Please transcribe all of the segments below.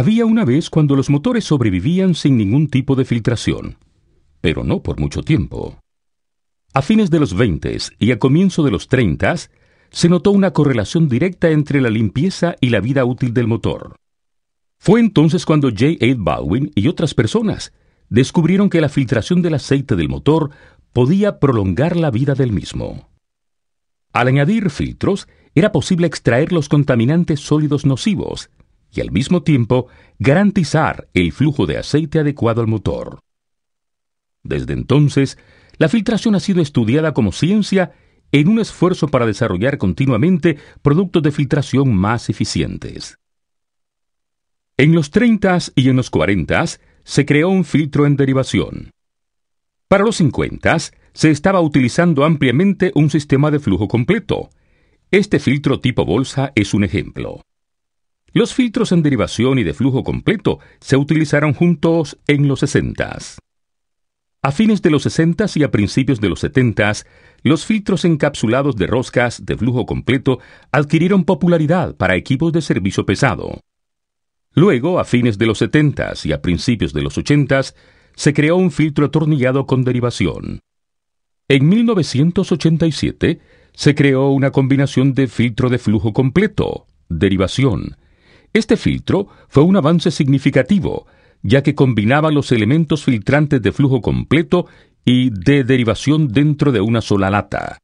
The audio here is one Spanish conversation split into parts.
Había una vez cuando los motores sobrevivían sin ningún tipo de filtración, pero no por mucho tiempo. A fines de los 20 y a comienzo de los 30 se notó una correlación directa entre la limpieza y la vida útil del motor. Fue entonces cuando J. A. Baldwin y otras personas descubrieron que la filtración del aceite del motor podía prolongar la vida del mismo. Al añadir filtros, era posible extraer los contaminantes sólidos nocivos, y al mismo tiempo garantizar el flujo de aceite adecuado al motor. Desde entonces, la filtración ha sido estudiada como ciencia en un esfuerzo para desarrollar continuamente productos de filtración más eficientes. En los 30s y en los 40s se creó un filtro en derivación. Para los 50s se estaba utilizando ampliamente un sistema de flujo completo. Este filtro tipo bolsa es un ejemplo. Los filtros en derivación y de flujo completo se utilizaron juntos en los 60. A fines de los 60 y a principios de los 70, los filtros encapsulados de roscas de flujo completo adquirieron popularidad para equipos de servicio pesado. Luego, a fines de los 70 y a principios de los 80, se creó un filtro atornillado con derivación. En 1987 se creó una combinación de filtro de flujo completo, derivación, este filtro fue un avance significativo, ya que combinaba los elementos filtrantes de flujo completo y de derivación dentro de una sola lata.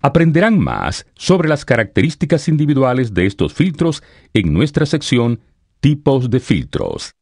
Aprenderán más sobre las características individuales de estos filtros en nuestra sección Tipos de filtros.